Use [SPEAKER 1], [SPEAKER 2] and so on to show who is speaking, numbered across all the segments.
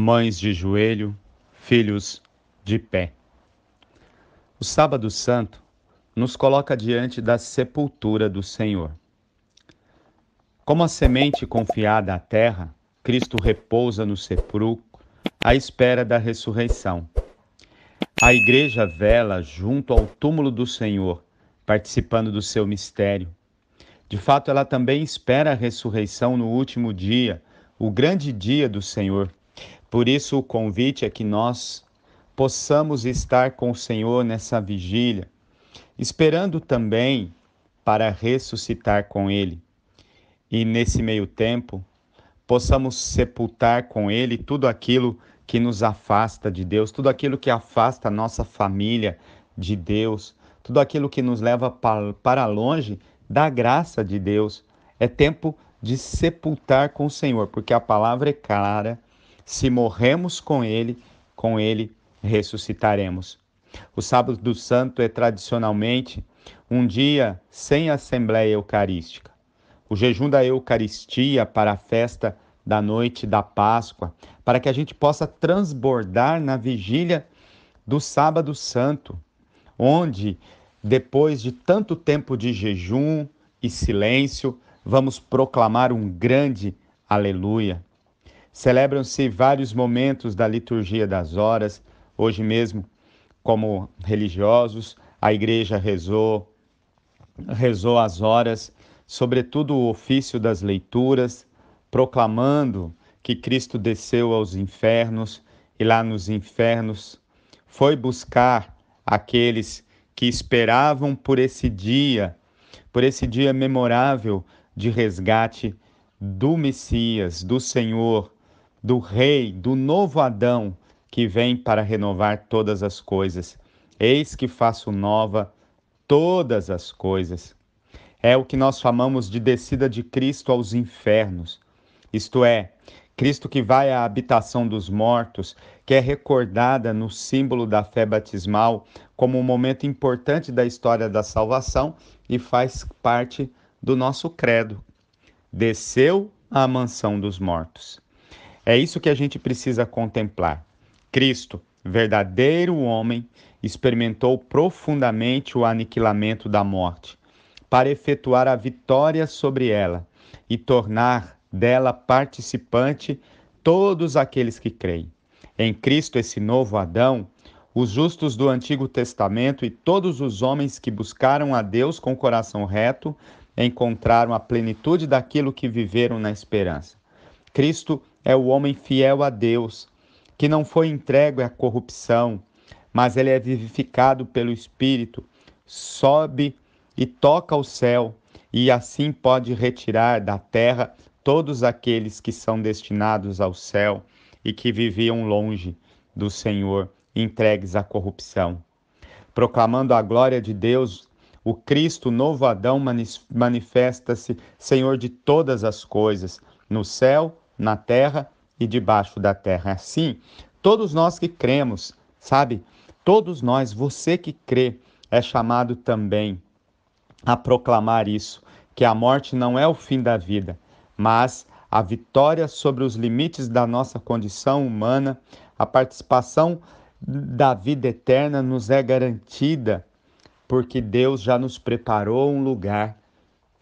[SPEAKER 1] mães de joelho, filhos de pé. O Sábado Santo nos coloca diante da sepultura do Senhor. Como a semente confiada à terra, Cristo repousa no sepulcro à espera da ressurreição. A igreja vela junto ao túmulo do Senhor, participando do seu mistério. De fato, ela também espera a ressurreição no último dia, o grande dia do Senhor. Por isso, o convite é que nós possamos estar com o Senhor nessa vigília, esperando também para ressuscitar com Ele. E nesse meio tempo, possamos sepultar com Ele tudo aquilo que nos afasta de Deus, tudo aquilo que afasta a nossa família de Deus, tudo aquilo que nos leva para longe da graça de Deus. É tempo de sepultar com o Senhor, porque a palavra é clara se morremos com ele, com ele ressuscitaremos. O sábado do santo é tradicionalmente um dia sem assembleia eucarística. O jejum da Eucaristia para a festa da noite da Páscoa, para que a gente possa transbordar na vigília do Sábado Santo, onde, depois de tanto tempo de jejum e silêncio, vamos proclamar um grande aleluia. Celebram-se vários momentos da liturgia das horas. Hoje mesmo, como religiosos, a igreja rezou, rezou as horas, sobretudo o ofício das leituras, proclamando que Cristo desceu aos infernos e lá nos infernos foi buscar aqueles que esperavam por esse dia, por esse dia memorável de resgate do Messias, do Senhor, do Rei, do novo Adão, que vem para renovar todas as coisas. Eis que faço nova todas as coisas. É o que nós chamamos de descida de Cristo aos infernos, isto é, Cristo que vai à habitação dos mortos, que é recordada no símbolo da fé batismal como um momento importante da história da salvação e faz parte do nosso credo. Desceu à mansão dos mortos. É isso que a gente precisa contemplar. Cristo, verdadeiro homem, experimentou profundamente o aniquilamento da morte, para efetuar a vitória sobre ela e tornar dela participante todos aqueles que creem. Em Cristo, esse novo Adão, os justos do Antigo Testamento e todos os homens que buscaram a Deus com o coração reto encontraram a plenitude daquilo que viveram na esperança. Cristo é o homem fiel a Deus, que não foi entregue à corrupção, mas ele é vivificado pelo Espírito, sobe e toca o céu, e assim pode retirar da terra todos aqueles que são destinados ao céu e que viviam longe do Senhor, entregues à corrupção. Proclamando a glória de Deus, o Cristo, novo Adão, manifesta-se Senhor de todas as coisas, no céu na terra e debaixo da terra. É assim, todos nós que cremos, sabe? Todos nós, você que crê, é chamado também a proclamar isso, que a morte não é o fim da vida, mas a vitória sobre os limites da nossa condição humana, a participação da vida eterna nos é garantida, porque Deus já nos preparou um lugar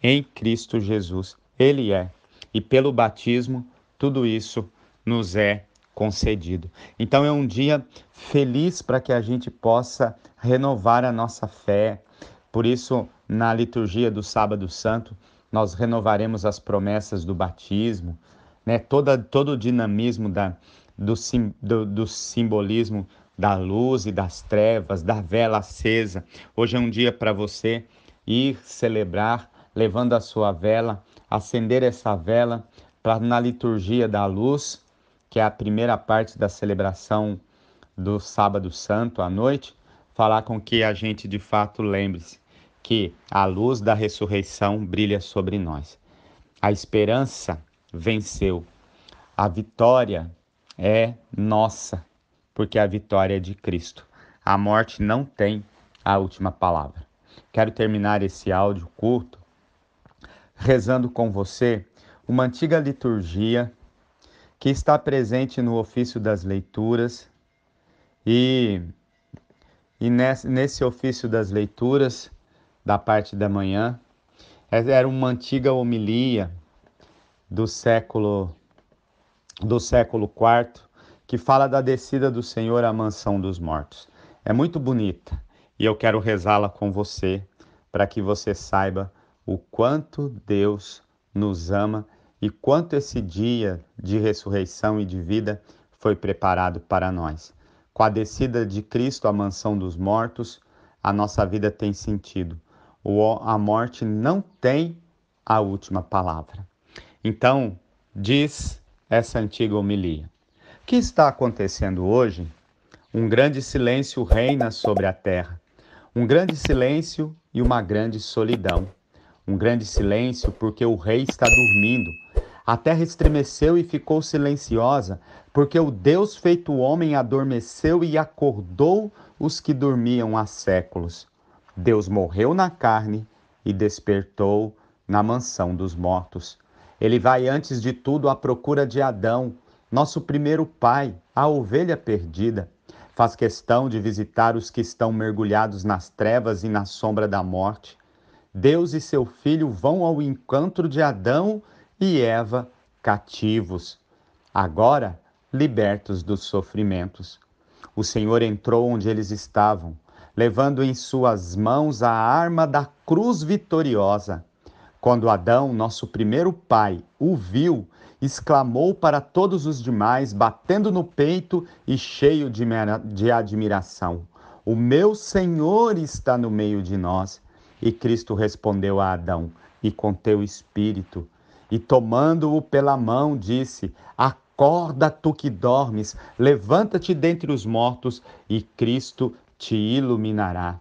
[SPEAKER 1] em Cristo Jesus. Ele é. E pelo batismo, tudo isso nos é concedido. Então é um dia feliz para que a gente possa renovar a nossa fé. Por isso, na liturgia do Sábado Santo, nós renovaremos as promessas do batismo, né? Toda, todo o dinamismo da, do, sim, do, do simbolismo da luz e das trevas, da vela acesa. Hoje é um dia para você ir celebrar, levando a sua vela, acender essa vela para na liturgia da luz, que é a primeira parte da celebração do Sábado Santo à noite, falar com que a gente de fato lembre-se que a luz da ressurreição brilha sobre nós. A esperança venceu. A vitória é nossa, porque a vitória é de Cristo. A morte não tem a última palavra. Quero terminar esse áudio curto rezando com você uma antiga liturgia que está presente no ofício das leituras e, e nesse, nesse ofício das leituras da parte da manhã é, era uma antiga homilia do século do século IV que fala da descida do Senhor à mansão dos mortos. É muito bonita e eu quero rezá-la com você para que você saiba o quanto Deus nos ama e quanto esse dia de ressurreição e de vida foi preparado para nós. Com a descida de Cristo à mansão dos mortos, a nossa vida tem sentido. a morte não tem a última palavra. Então, diz essa antiga homilia: O que está acontecendo hoje? Um grande silêncio reina sobre a terra. Um grande silêncio e uma grande solidão. Um grande silêncio porque o rei está dormindo a terra estremeceu e ficou silenciosa, porque o Deus feito homem adormeceu e acordou os que dormiam há séculos. Deus morreu na carne e despertou na mansão dos mortos. Ele vai antes de tudo à procura de Adão, nosso primeiro pai, a ovelha perdida. Faz questão de visitar os que estão mergulhados nas trevas e na sombra da morte. Deus e seu filho vão ao encontro de Adão e Eva cativos, agora libertos dos sofrimentos. O Senhor entrou onde eles estavam, levando em suas mãos a arma da cruz vitoriosa. Quando Adão, nosso primeiro pai, o viu, exclamou para todos os demais, batendo no peito e cheio de, de admiração: O meu Senhor está no meio de nós. E Cristo respondeu a Adão: E com teu espírito e tomando-o pela mão, disse: Acorda, tu que dormes, levanta-te dentre os mortos, e Cristo te iluminará.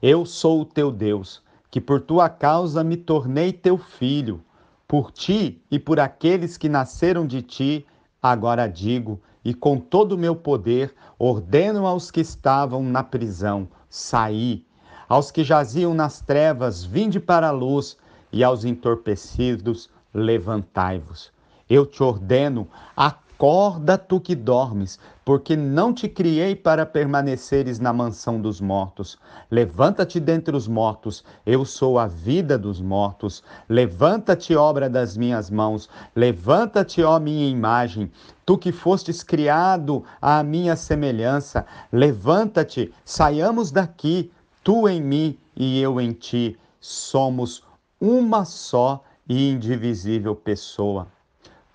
[SPEAKER 1] Eu sou o teu Deus, que por tua causa me tornei teu filho. Por ti e por aqueles que nasceram de ti, agora digo, e com todo o meu poder ordeno aos que estavam na prisão: saí. Aos que jaziam nas trevas, vinde para a luz, e aos entorpecidos levantai-vos. Eu te ordeno, acorda tu que dormes, porque não te criei para permaneceres na mansão dos mortos. Levanta-te dentre os mortos, eu sou a vida dos mortos. Levanta-te, obra das minhas mãos, levanta-te, ó minha imagem. Tu que fostes criado à minha semelhança, levanta-te, saiamos daqui, tu em mim e eu em ti, somos uma só e indivisível pessoa.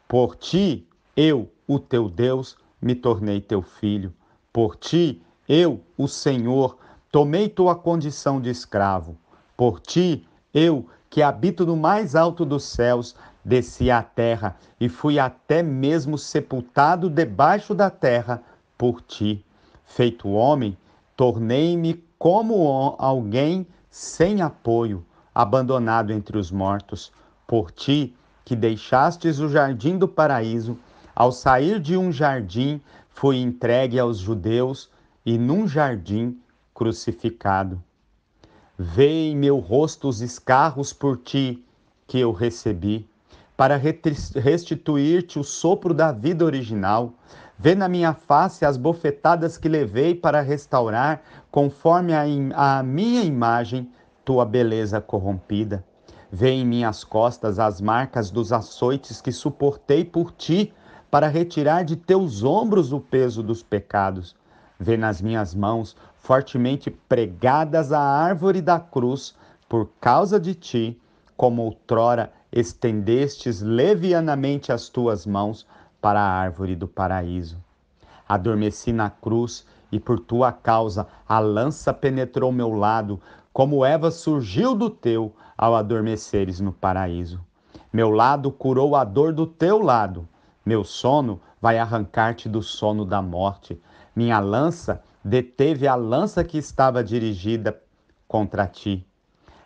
[SPEAKER 1] Por ti, eu, o teu Deus, me tornei teu filho. Por ti, eu, o Senhor, tomei tua condição de escravo. Por ti, eu, que habito no mais alto dos céus, desci à terra e fui até mesmo sepultado debaixo da terra por ti. Feito homem, tornei-me como alguém sem apoio abandonado entre os mortos, por ti que deixastes o jardim do paraíso, ao sair de um jardim, fui entregue aos judeus e num jardim crucificado. Vei em meu rosto os escarros por ti que eu recebi, para restituir-te o sopro da vida original. Vê na minha face as bofetadas que levei para restaurar, conforme a, a minha imagem, tua beleza corrompida. Vê em minhas costas as marcas dos açoites que suportei por ti, para retirar de teus ombros o peso dos pecados. Vê nas minhas mãos, fortemente pregadas à árvore da cruz, por causa de ti, como outrora estendestes levianamente as tuas mãos para a árvore do paraíso. Adormeci na cruz e por tua causa a lança penetrou meu lado, como Eva surgiu do teu ao adormeceres no paraíso. Meu lado curou a dor do teu lado, meu sono vai arrancar-te do sono da morte. Minha lança deteve a lança que estava dirigida contra ti.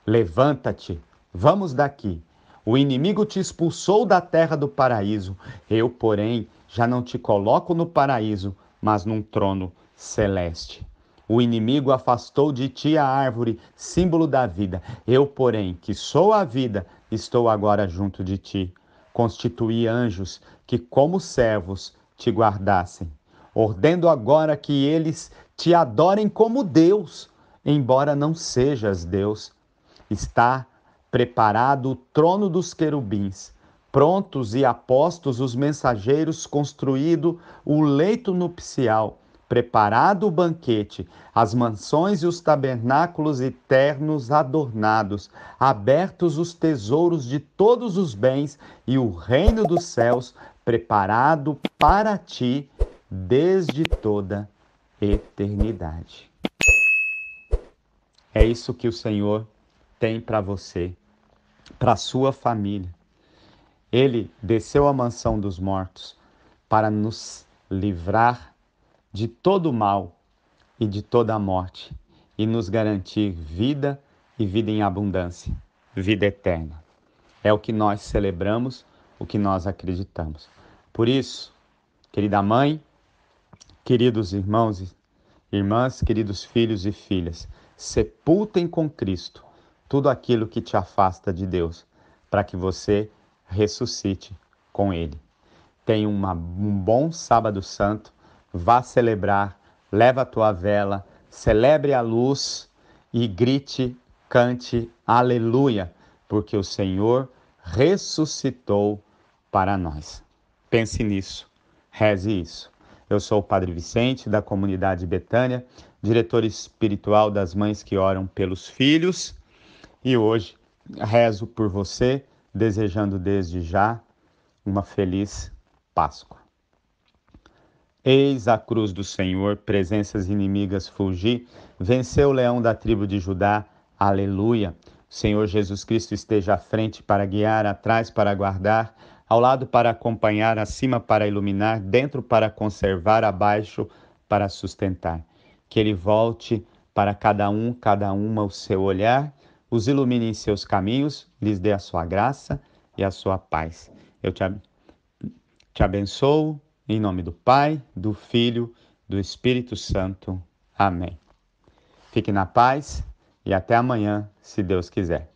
[SPEAKER 1] Levanta-te, vamos daqui. O inimigo te expulsou da terra do paraíso. Eu, porém, já não te coloco no paraíso, mas num trono celeste. O inimigo afastou de ti a árvore, símbolo da vida. Eu, porém, que sou a vida, estou agora junto de ti. Constituí anjos que, como servos, te guardassem. Ordendo agora que eles te adorem como Deus, embora não sejas Deus. Está preparado o trono dos querubins, prontos e apostos os mensageiros, construído o leito nupcial preparado o banquete, as mansões e os tabernáculos eternos adornados, abertos os tesouros de todos os bens e o reino dos céus preparado para ti desde toda eternidade. É isso que o Senhor tem para você, para sua família. Ele desceu à mansão dos mortos para nos livrar de todo o mal e de toda a morte e nos garantir vida e vida em abundância, vida eterna. É o que nós celebramos, o que nós acreditamos. Por isso, querida mãe, queridos irmãos e irmãs, queridos filhos e filhas, sepultem com Cristo tudo aquilo que te afasta de Deus, para que você ressuscite com Ele. Tenha uma, um bom Sábado Santo vá celebrar, leva a tua vela, celebre a luz e grite, cante aleluia, porque o Senhor ressuscitou para nós. Pense nisso, reze isso. Eu sou o Padre Vicente, da comunidade Betânia, diretor espiritual das mães que oram pelos filhos, e hoje rezo por você, desejando desde já uma feliz Páscoa. Eis a cruz do Senhor, presenças inimigas fugir. venceu o leão da tribo de Judá, aleluia. O Senhor Jesus Cristo esteja à frente para guiar, atrás para guardar, ao lado para acompanhar, acima para iluminar, dentro para conservar, abaixo para sustentar. Que Ele volte para cada um, cada uma o seu olhar, os ilumine em seus caminhos, lhes dê a sua graça e a sua paz. Eu te, te abençoo em nome do Pai, do Filho, do Espírito Santo. Amém. Fique na paz e até amanhã, se Deus quiser.